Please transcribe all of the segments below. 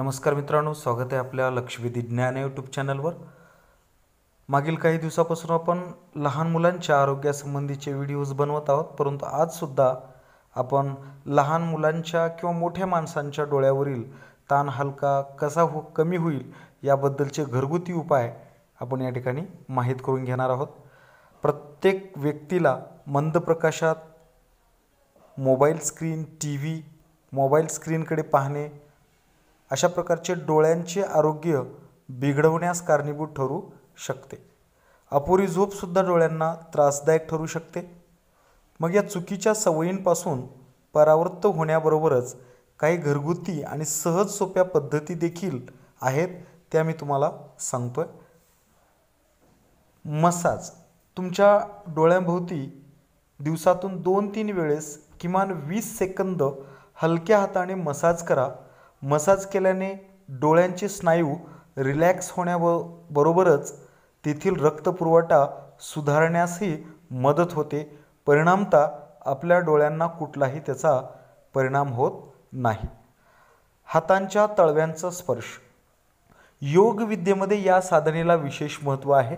नमस्कार मित्रांनो स्वागत आहे आपल्या लक्ष्मीदी ज्ञान यूट्यूब चॅनलवर मागील काही दिवसापासून आपण लहान मुलांच्या आरोग्यासंबंधीचे व्हिडिओज बनवत आहोत परंतु आजसुद्धा आपण लहान मुलांच्या किंवा मोठ्या माणसांच्या डोळ्यावरील ताण हलका कसा हो कमी होईल याबद्दलचे घरगुती उपाय आपण या ठिकाणी माहीत करून घेणार आहोत प्रत्येक व्यक्तीला मंद प्रकाशात mobile screen T V mobile स्क्रीनकडे पाहणे अशा प्रकारचे डोळ्यांचे आरोग्य बिघडवण्यास कारणीभूत ठरू शकते अपुरी झोपसुद्धा डोळ्यांना त्रासदायक ठरू शकते मग या चुकीच्या सवयींपासून परावृत्त होण्याबरोबरच काही घरगुती आणि सहज सोप्या पद्धती देखील आहेत त्या मी तुम्हाला सांगतो आहे मसाज तुमच्या डोळ्यांभोवती दिवसातून दोन तीन वेळेस किमान वीस सेकंद हलक्या हाताने मसाज करा मसाज केल्याने डोळ्यांचे स्नायू रिलॅक्स होण्याबरोबरच बरोबरच तेथील रक्तपुरवठा सुधारण्यासही मदत होते परिणामता आपल्या डोळ्यांना कुठलाही त्याचा परिणाम होत नाही हातांच्या तळव्यांचा स्पर्श योगविद्येमध्ये या साधनेला विशेष महत्त्व आहे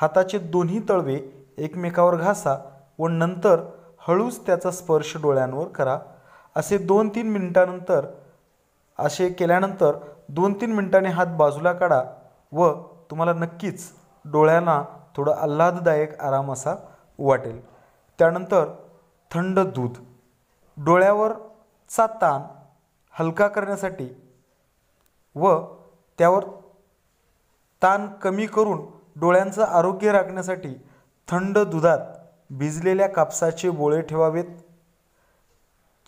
हाताचे दोन्ही तळवे एकमेकावर घासा व नंतर हळूच त्याचा स्पर्श डोळ्यांवर करा असे दोन तीन मिनिटानंतर असे केल्यानंतर दोन तीन मिनटाने हात बाजूला काढा व तुम्हाला नक्कीच डोळ्यांना थोडं आल्हाददायक आराम असा वाटेल त्यानंतर थंड दूध डोळ्यावरचा ताण हलका करण्यासाठी व त्यावर ताण कमी करून डोळ्यांचं आरोग्य राखण्यासाठी थंड दुधात भिजलेल्या कापसाचे बोळे ठेवावेत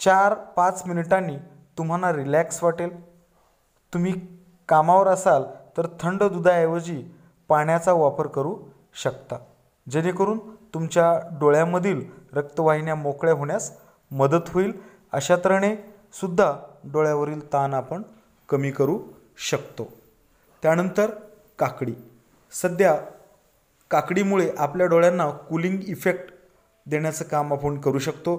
चार पाच मिनिटांनी तुम्हाला रिलॅक्स वाटेल तुम्ही कामावर असाल तर थंड दुधाऐवजी पाण्याचा वापर करू शकता जेणेकरून तुमच्या डोळ्यामधील रक्तवाहिन्या मोकळ्या होण्यास मदत होईल अशा तऱ्हेने सुद्धा डोळ्यावरील ताण आपण कमी करू शकतो त्यानंतर काकडी सध्या काकडीमुळे आपल्या डोळ्यांना कूलिंग इफेक्ट देण्याचं काम आपण करू शकतो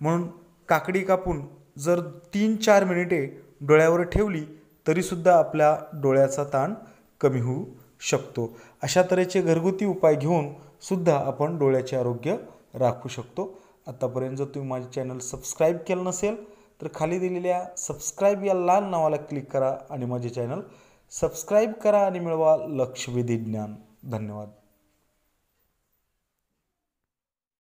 म्हणून काकडी कापून जर तीन चार मिनिटे डोळ्यावर ठेवली तरीसुद्धा आपल्या डोळ्याचा ताण कमी होऊ शकतो अशा तऱ्हेचे घरगुती उपाय घेऊन सुद्धा आपण डोळ्याचे आरोग्य राखू शकतो आत्तापर्यंत जर तुम्ही माझे चॅनल सबस्क्राईब केलं नसेल तर खाली दिलेल्या सबस्क्राईब या लाल नावाला क्लिक करा आणि माझे चॅनल सबस्क्राईब करा आणि मिळवा लक्षवेधी ज्ञान धन्यवाद